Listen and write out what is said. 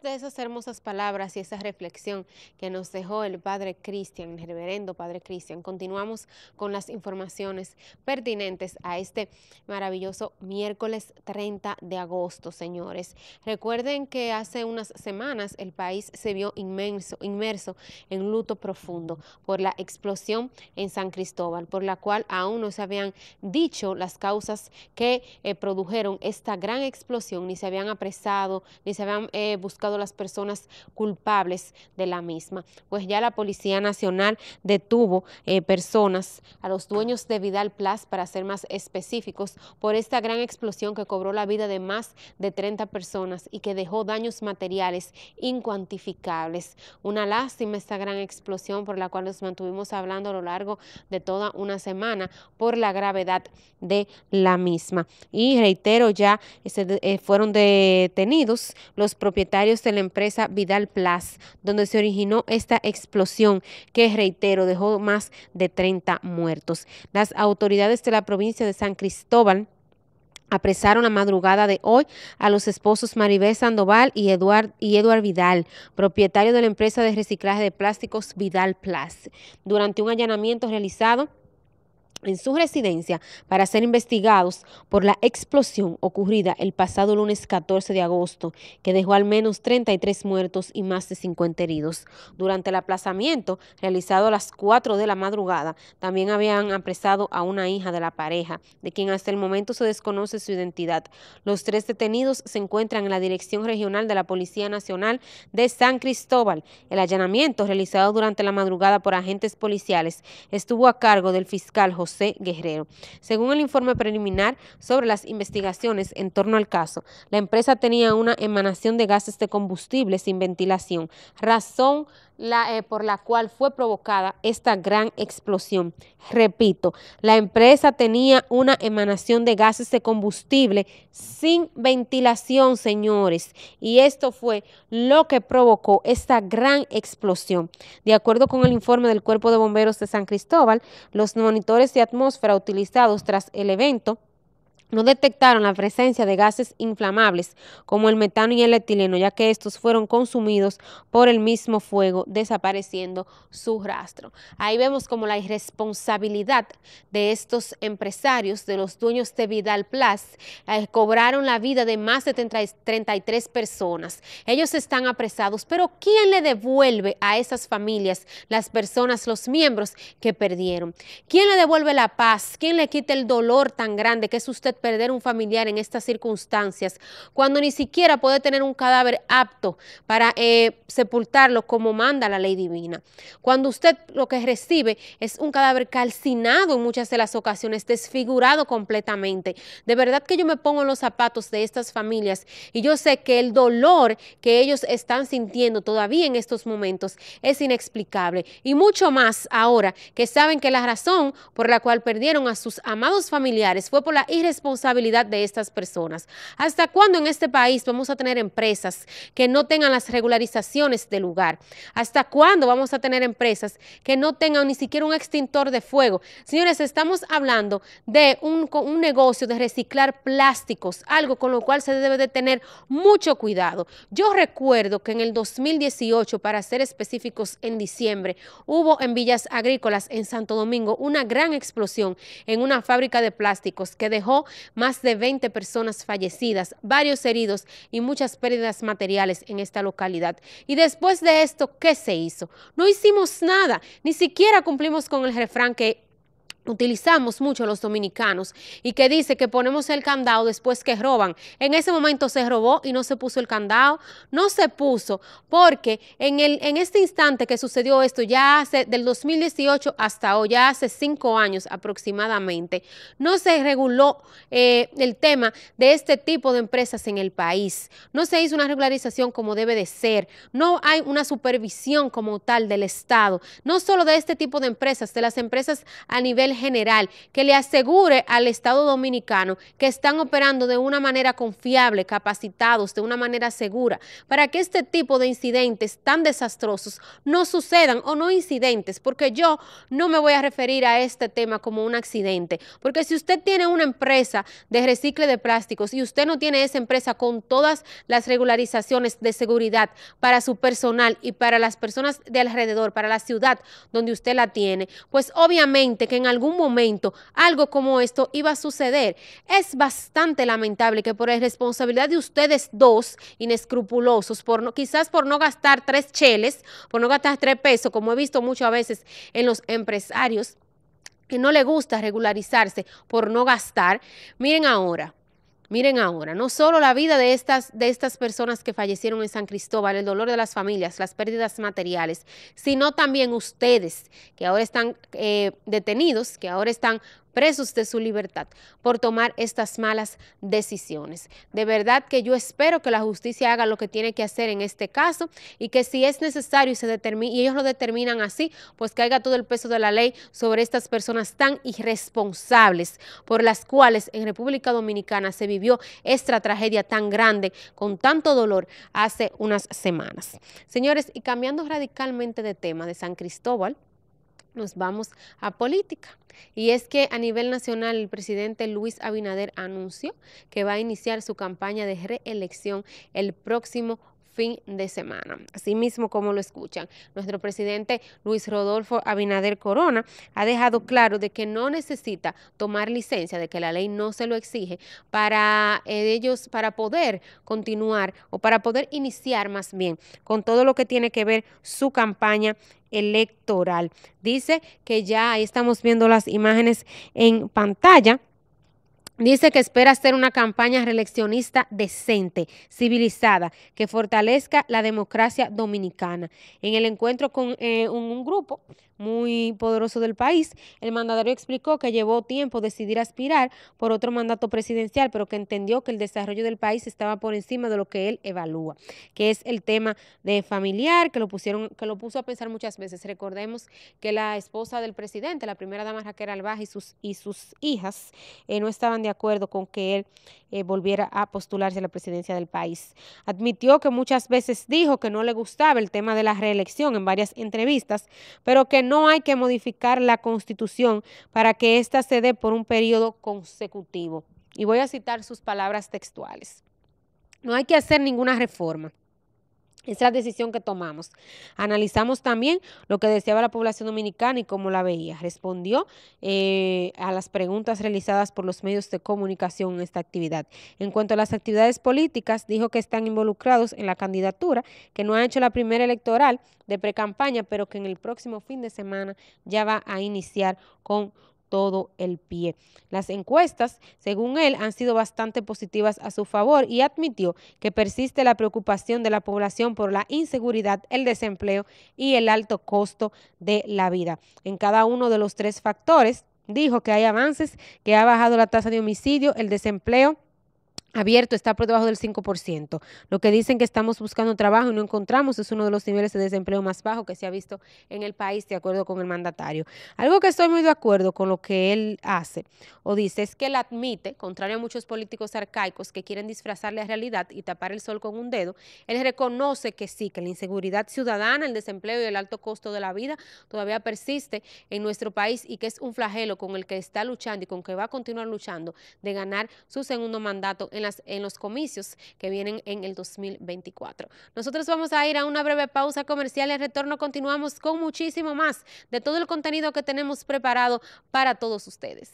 de esas hermosas palabras y esa reflexión que nos dejó el Padre Cristian, el Reverendo Padre Cristian, continuamos con las informaciones pertinentes a este maravilloso miércoles 30 de agosto, señores. Recuerden que hace unas semanas el país se vio inmenso, inmerso en luto profundo por la explosión en San Cristóbal, por la cual aún no se habían dicho las causas que eh, produjeron esta gran explosión, ni se habían apresado, ni se habían eh, buscado las personas culpables de la misma. Pues ya la Policía Nacional detuvo eh, personas, a los dueños de Vidal Plaza, para ser más específicos, por esta gran explosión que cobró la vida de más de 30 personas y que dejó daños materiales incuantificables. Una lástima esta gran explosión por la cual nos mantuvimos hablando a lo largo de toda una semana por la gravedad de la misma. Y reitero, ya se, eh, fueron detenidos los propietarios de la empresa Vidal Plus, donde se originó esta explosión que, reitero, dejó más de 30 muertos. Las autoridades de la provincia de San Cristóbal apresaron la madrugada de hoy a los esposos Maribel Sandoval y Eduard, Vidal, propietario de la empresa de reciclaje de plásticos Vidal Plus, durante un allanamiento realizado en su residencia para ser investigados por la explosión ocurrida el pasado lunes 14 de agosto, que dejó al menos 33 muertos y más de 50 heridos. Durante el aplazamiento, realizado a las 4 de la madrugada, también habían apresado a una hija de la pareja, de quien hasta el momento se desconoce su identidad. Los tres detenidos se encuentran en la Dirección Regional de la Policía Nacional de San Cristóbal. El allanamiento realizado durante la madrugada por agentes policiales estuvo a cargo del fiscal José Guerrero. Según el informe preliminar sobre las investigaciones en torno al caso, la empresa tenía una emanación de gases de combustible sin ventilación, razón la, eh, por la cual fue provocada esta gran explosión. Repito, la empresa tenía una emanación de gases de combustible sin ventilación, señores, y esto fue lo que provocó esta gran explosión. De acuerdo con el informe del Cuerpo de Bomberos de San Cristóbal, los monitores de atmósfera utilizados tras el evento no detectaron la presencia de gases inflamables como el metano y el etileno, ya que estos fueron consumidos por el mismo fuego, desapareciendo su rastro. Ahí vemos como la irresponsabilidad de estos empresarios, de los dueños de Vidal Plus, eh, cobraron la vida de más de 33 personas. Ellos están apresados, pero ¿quién le devuelve a esas familias, las personas, los miembros que perdieron? ¿Quién le devuelve la paz? ¿Quién le quita el dolor tan grande que es usted perder un familiar en estas circunstancias, cuando ni siquiera puede tener un cadáver apto para eh, sepultarlo como manda la ley divina. Cuando usted lo que recibe es un cadáver calcinado en muchas de las ocasiones, desfigurado completamente. De verdad que yo me pongo en los zapatos de estas familias y yo sé que el dolor que ellos están sintiendo todavía en estos momentos es inexplicable y mucho más ahora que saben que la razón por la cual perdieron a sus amados familiares fue por la irresponsabilidad responsabilidad de estas personas. ¿Hasta cuándo en este país vamos a tener empresas que no tengan las regularizaciones de lugar? ¿Hasta cuándo vamos a tener empresas que no tengan ni siquiera un extintor de fuego? Señores, estamos hablando de un, un negocio de reciclar plásticos, algo con lo cual se debe de tener mucho cuidado. Yo recuerdo que en el 2018, para ser específicos, en diciembre, hubo en Villas Agrícolas, en Santo Domingo, una gran explosión en una fábrica de plásticos que dejó más de 20 personas fallecidas, varios heridos y muchas pérdidas materiales en esta localidad. Y después de esto, ¿qué se hizo? No hicimos nada, ni siquiera cumplimos con el refrán que utilizamos mucho los dominicanos y que dice que ponemos el candado después que roban. En ese momento se robó y no se puso el candado, no se puso, porque en, el, en este instante que sucedió esto, ya hace del 2018 hasta hoy, ya hace cinco años aproximadamente, no se reguló eh, el tema de este tipo de empresas en el país, no se hizo una regularización como debe de ser, no hay una supervisión como tal del Estado, no solo de este tipo de empresas, de las empresas a nivel general, que le asegure al Estado dominicano que están operando de una manera confiable, capacitados, de una manera segura, para que este tipo de incidentes tan desastrosos no sucedan o no incidentes, porque yo no me voy a referir a este tema como un accidente, porque si usted tiene una empresa de recicle de plásticos y usted no tiene esa empresa con todas las regularizaciones de seguridad para su personal y para las personas de alrededor, para la ciudad donde usted la tiene, pues obviamente que en algún momento algo como esto iba a suceder. Es bastante lamentable que por responsabilidad de ustedes dos inescrupulosos, por no, quizás por no gastar tres cheles, por no gastar tres pesos, como he visto muchas veces en los empresarios, que no le gusta regularizarse por no gastar. Miren ahora. Miren ahora, no solo la vida de estas, de estas personas que fallecieron en San Cristóbal, el dolor de las familias, las pérdidas materiales, sino también ustedes que ahora están eh, detenidos, que ahora están presos de su libertad por tomar estas malas decisiones. De verdad que yo espero que la justicia haga lo que tiene que hacer en este caso y que si es necesario y, se ellos lo determinan así, pues caiga todo el peso de la ley sobre estas personas tan irresponsables por las cuales en República Dominicana se vivió esta tragedia tan grande con tanto dolor hace unas semanas. Señores, y cambiando radicalmente de tema de San Cristóbal, nos vamos a política. Y es que a nivel nacional el presidente Luis Abinader anunció que va a iniciar su campaña de reelección el próximo fin de semana. Asimismo, como lo escuchan, nuestro presidente Luis Rodolfo Abinader Corona ha dejado claro de que no necesita tomar licencia, de que la ley no se lo exige para ellos, para poder continuar o para poder iniciar más bien con todo lo que tiene que ver su campaña electoral. Dice que ya ahí estamos viendo las imágenes en pantalla. Dice que espera hacer una campaña reeleccionista decente, civilizada, que fortalezca la democracia dominicana. En el encuentro con eh, un grupo muy poderoso del país. El mandatario explicó que llevó tiempo decidir aspirar por otro mandato presidencial, pero que entendió que el desarrollo del país estaba por encima de lo que él evalúa, que es el tema de familiar, que lo pusieron, que lo puso a pensar muchas veces. Recordemos que la esposa del presidente, la primera dama Raquel Albaja y sus, y sus hijas, eh, no estaban de acuerdo con que él eh, volviera a postularse a la presidencia del país. Admitió que muchas veces dijo que no le gustaba el tema de la reelección en varias entrevistas, pero que no no hay que modificar la Constitución para que ésta se dé por un periodo consecutivo. Y voy a citar sus palabras textuales. No hay que hacer ninguna reforma. Esa es la decisión que tomamos. Analizamos también lo que deseaba la población dominicana y cómo la veía. Respondió eh, a las preguntas realizadas por los medios de comunicación en esta actividad. En cuanto a las actividades políticas, dijo que están involucrados en la candidatura, que no ha hecho la primera electoral de precampaña, pero que en el próximo fin de semana ya va a iniciar con todo el pie. Las encuestas, según él, han sido bastante positivas a su favor y admitió que persiste la preocupación de la población por la inseguridad, el desempleo y el alto costo de la vida. En cada uno de los tres factores, dijo que hay avances, que ha bajado la tasa de homicidio, el desempleo, abierto está por debajo del 5%. Lo que dicen que estamos buscando trabajo y no encontramos es uno de los niveles de desempleo más bajo que se ha visto en el país, de acuerdo con el mandatario. Algo que estoy muy de acuerdo con lo que él hace o dice es que él admite, contrario a muchos políticos arcaicos que quieren disfrazar la realidad y tapar el sol con un dedo, él reconoce que sí, que la inseguridad ciudadana, el desempleo y el alto costo de la vida todavía persiste en nuestro país y que es un flagelo con el que está luchando y con que va a continuar luchando de ganar su segundo mandato en en los comicios que vienen en el 2024. Nosotros vamos a ir a una breve pausa comercial y al retorno continuamos con muchísimo más de todo el contenido que tenemos preparado para todos ustedes.